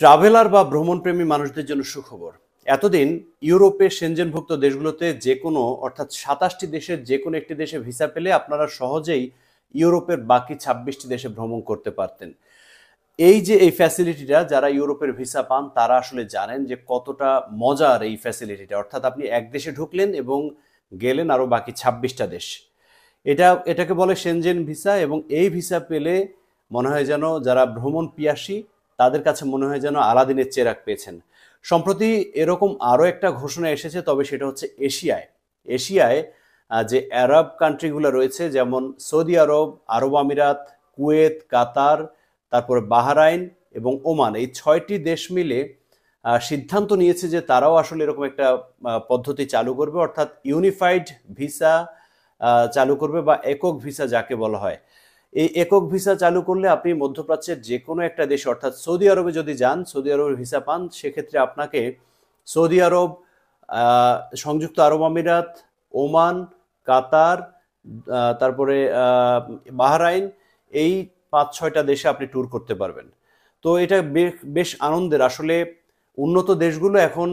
traveller বা ভ্রমণপ্রেমী মানুষদের জন্য সুখবর এতদিন ইউরোপে সেনজেনভুক্ত দেশগুলোতে যে কোনো অর্থাৎ সাতাশটি দেশের যে কোনো একটি দেশে ভিসা পেলে আপনারা সহজেই ইউরোপের বাকি ছাব্বিশটি দেশে ভ্রমণ করতে পারতেন এই যে এই ফ্যাসিলিটিটা যারা ইউরোপের ভিসা পান তারা আসলে জানেন যে কতটা মজার এই ফ্যাসিলিটিটা অর্থাৎ আপনি এক দেশে ঢুকলেন এবং গেলেন আরও বাকি ছাব্বিশটা দেশ এটা এটাকে বলে সেনজেন ভিসা এবং এই ভিসা পেলে মনে হয় যেন যারা ভ্রমণ পিয়াসী তাদের কাছে মনে হয় যেন আলাদিনের চেরাক পেয়েছেন সম্প্রতি এরকম আরও একটা ঘোষণা এসেছে তবে সেটা হচ্ছে এশিয়ায় এশিয়ায় যে আরব কান্ট্রিগুলো রয়েছে যেমন সৌদি আরব আরব আমিরাত কুয়েত কাতার তারপরে বাহরাইন এবং ওমান এই ছয়টি দেশ মিলে সিদ্ধান্ত নিয়েছে যে তারাও আসলে এরকম একটা পদ্ধতি চালু করবে অর্থাৎ ইউনিফাইড ভিসা চালু করবে বা একক ভিসা যাকে বলা হয় এই একক ভিসা চালু করলে আপনি মধ্যপ্রাচ্যের যে কোনো একটা দেশ অর্থাৎ সৌদি আরবে যদি যান সৌদি আরবের ভিসা পান সেক্ষেত্রে আপনাকে সৌদি আরব সংযুক্ত আরব আমিরাত ওমান কাতার তারপরে বাহরাইন এই পাঁচ ছয়টা দেশে আপনি ট্যুর করতে পারবেন তো এটা বেশ আনন্দের আসলে উন্নত দেশগুলো এখন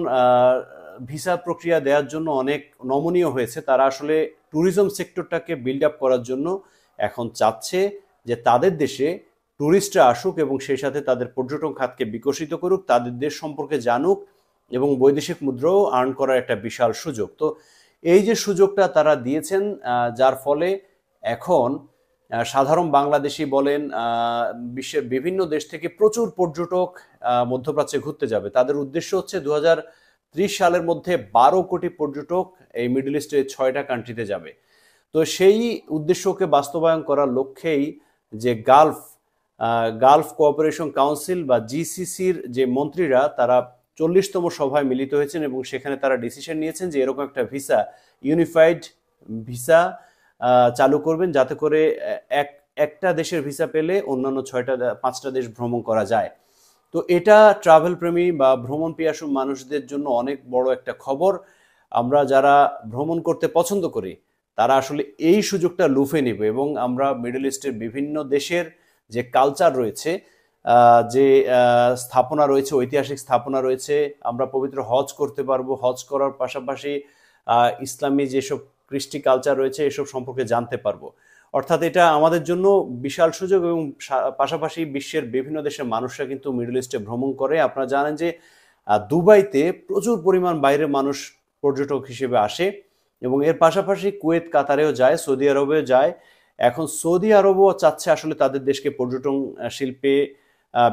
ভিসা প্রক্রিয়া দেওয়ার জন্য অনেক নমনীয় হয়েছে তারা আসলে ট্যুরিজম সেক্টরটাকে বিল্ড আপ করার জন্য এখন চাচ্ছে যে তাদের দেশে ট্যুরিস্টরা আসুক এবং সেই সাথে তাদের পর্যটন খাতকে বিকশিত করুক তাদের দেশ সম্পর্কে জানুক এবং বৈদেশিক মুদ্রাও আর্ন করার একটা বিশাল সুযোগ তো এই যে সুযোগটা তারা দিয়েছেন যার ফলে এখন সাধারণ বাংলাদেশি বলেন বিশ্বের বিভিন্ন দেশ থেকে প্রচুর পর্যটক মধ্যপ্রাচ্যে ঘুরতে যাবে তাদের উদ্দেশ্য হচ্ছে দু সালের মধ্যে বারো কোটি পর্যটক এই মিডল ইস্টের ছয়টা কান্ট্রিতে যাবে তো সেই উদ্দেশ্যকে বাস্তবায়ন করার লক্ষ্যেই যে গালফ গালফ কোঅপারেশন কাউন্সিল বা জিসিসির যে মন্ত্রীরা তারা চল্লিশতম সভায় মিলিত হয়েছেন এবং সেখানে তারা ডিসিশন নিয়েছেন যে এরকম একটা ভিসা ইউনিফাইড ভিসা চালু করবেন যাতে করে এক একটা দেশের ভিসা পেলে অন্যান্য ছয়টা পাঁচটা দেশ ভ্রমণ করা যায় তো এটা ট্রাভেল প্রেমী বা ভ্রমণ পিয়াসু মানুষদের জন্য অনেক বড় একটা খবর আমরা যারা ভ্রমণ করতে পছন্দ করি তারা আসলে এই সুযোগটা লুফে নেবে এবং আমরা মিডল ইস্টের বিভিন্ন দেশের যে কালচার রয়েছে যে স্থাপনা রয়েছে ঐতিহাসিক স্থাপনা রয়েছে আমরা পবিত্র হজ করতে পারবো হজ করার পাশাপাশি ইসলামী যেসব কৃষ্টি কালচার রয়েছে এসব সম্পর্কে জানতে পারবো অর্থাৎ এটা আমাদের জন্য বিশাল সুযোগ এবং পাশাপাশি বিশ্বের বিভিন্ন দেশের মানুষরা কিন্তু মিডল ইস্টে ভ্রমণ করে আপনারা জানেন যে দুবাইতে প্রচুর পরিমাণ বাইরের মানুষ পর্যটক হিসেবে আসে এবং এর পাশাপাশি কুয়েত কাতারেও যায় সৌদি আরবেও যায় এখন সৌদি আরবও চাচ্ছে আসলে তাদের দেশকে পর্যটন শিল্পে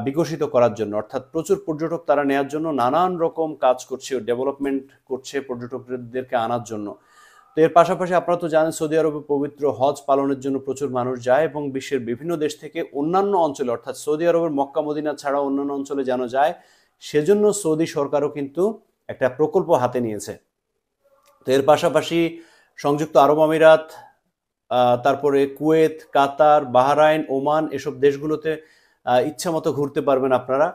বিকশিত করার জন্য অর্থাৎ প্রচুর পর্যটক তারা নেওয়ার জন্য নানান রকম কাজ করছে ডেভেলপমেন্ট করছে পর্যটকদেরকে আনার জন্য তো এর পাশাপাশি আপনারা তো জানেন সৌদি আরবে পবিত্র হজ পালনের জন্য প্রচুর মানুষ যায় এবং বিশ্বের বিভিন্ন দেশ থেকে অন্যান্য অঞ্চলে অর্থাৎ সৌদি আরবের মক্কা মদিনা ছাড়া অন্যান্য অঞ্চলে যেন যায় সেজন্য সৌদি সরকারও কিন্তু একটা প্রকল্প হাতে নিয়েছে তো এর পাশাপাশি সংযুক্ত আরব আমিরাত তারপরে কুয়েত কাতার বাহরাইন ওমান এসব দেশগুলোতে ইচ্ছা মতো ঘুরতে পারবেন আপনারা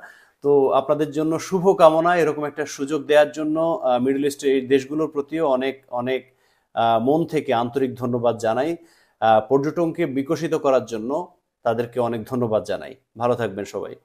তো আপনাদের জন্য শুভ কামনা এরকম একটা সুযোগ দেওয়ার জন্য মিডল ইস্টের এই দেশগুলোর প্রতিও অনেক অনেক মন থেকে আন্তরিক ধন্যবাদ জানাই পর্যটনকে বিকশিত করার জন্য তাদেরকে অনেক ধন্যবাদ জানাই ভালো থাকবেন সবাই